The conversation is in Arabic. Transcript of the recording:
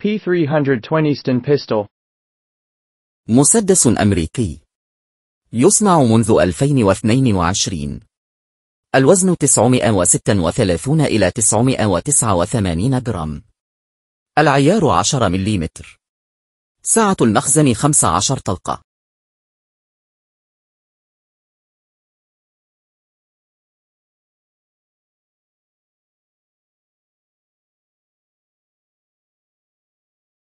P320 Ston pistol مسدس أمريكي يصنع منذ 2022 الوزن 936 إلى 989 جرام العيار 10 ملم سعة المخزن 15 طلقة